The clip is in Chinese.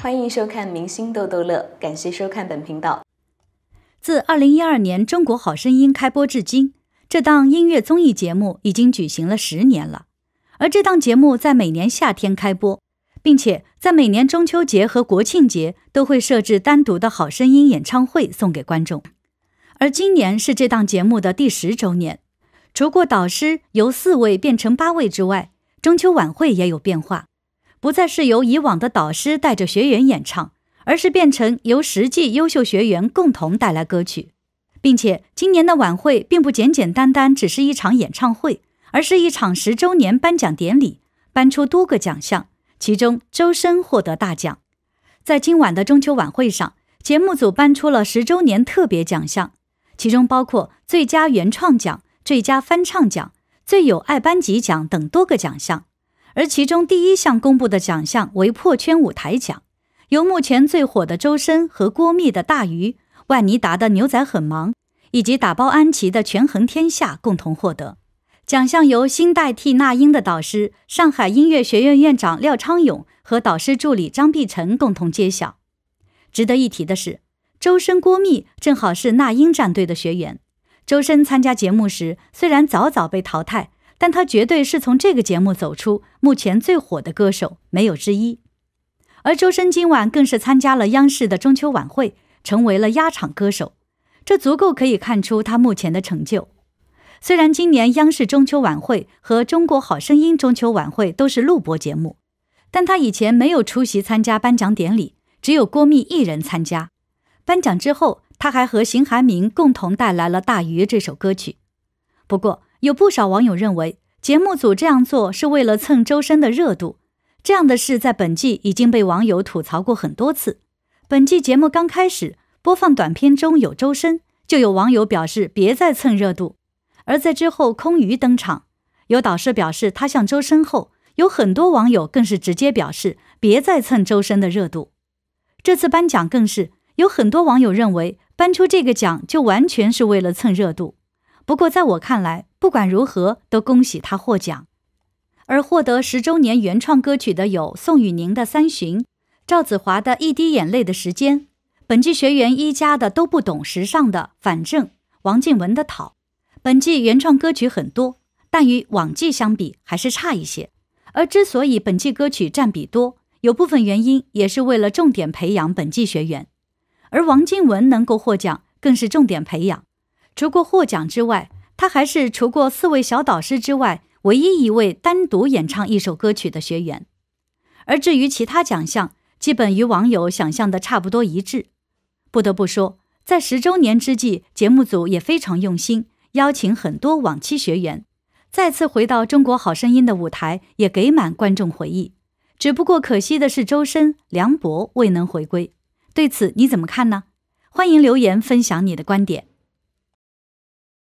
欢迎收看《明星逗逗乐》，感谢收看本频道。自二零一二年《中国好声音》开播至今，这档音乐综艺节目已经举行了十年了。而这档节目在每年夏天开播，并且在每年中秋节和国庆节都会设置单独的好声音演唱会送给观众。而今年是这档节目的第十周年，除过导师由四位变成八位之外，中秋晚会也有变化。不再是由以往的导师带着学员演唱，而是变成由实际优秀学员共同带来歌曲，并且今年的晚会并不简简单单只是一场演唱会，而是一场十周年颁奖典礼，颁出多个奖项，其中周深获得大奖。在今晚的中秋晚会上，节目组颁出了十周年特别奖项，其中包括最佳原创奖、最佳翻唱奖、最有爱班级奖等多个奖项。而其中第一项公布的奖项为破圈舞台奖，由目前最火的周深和郭密的《大鱼》，万妮达的《牛仔很忙》，以及打包安琪的《权衡天下》共同获得。奖项由新代替那英的导师上海音乐学院院长廖昌永和导师助理张碧晨共同揭晓。值得一提的是，周深、郭密正好是那英战队的学员。周深参加节目时虽然早早被淘汰。但他绝对是从这个节目走出目前最火的歌手，没有之一。而周深今晚更是参加了央视的中秋晚会，成为了压场歌手，这足够可以看出他目前的成就。虽然今年央视中秋晚会和中国好声音中秋晚会都是录播节目，但他以前没有出席参加颁奖典礼，只有郭密一人参加。颁奖之后，他还和邢晗铭共同带来了《大鱼》这首歌曲。不过，有不少网友认为，节目组这样做是为了蹭周深的热度。这样的事在本季已经被网友吐槽过很多次。本季节目刚开始播放短片中有周深，就有网友表示别再蹭热度。而在之后空余登场，有导师表示他像周深后，有很多网友更是直接表示别再蹭周深的热度。这次颁奖更是有很多网友认为，颁出这个奖就完全是为了蹭热度。不过在我看来，不管如何，都恭喜他获奖。而获得十周年原创歌曲的有宋雨宁的《三巡》，赵子华的一滴眼泪的时间，本季学员一家的都不懂时尚的反正，王靖文的讨。本季原创歌曲很多，但与往季相比还是差一些。而之所以本季歌曲占比多，有部分原因也是为了重点培养本季学员。而王靖文能够获奖，更是重点培养。除过获奖之外，他还是除过四位小导师之外，唯一一位单独演唱一首歌曲的学员。而至于其他奖项，基本与网友想象的差不多一致。不得不说，在十周年之际，节目组也非常用心，邀请很多往期学员再次回到《中国好声音》的舞台，也给满观众回忆。只不过可惜的是，周深、梁博未能回归。对此你怎么看呢？欢迎留言分享你的观点。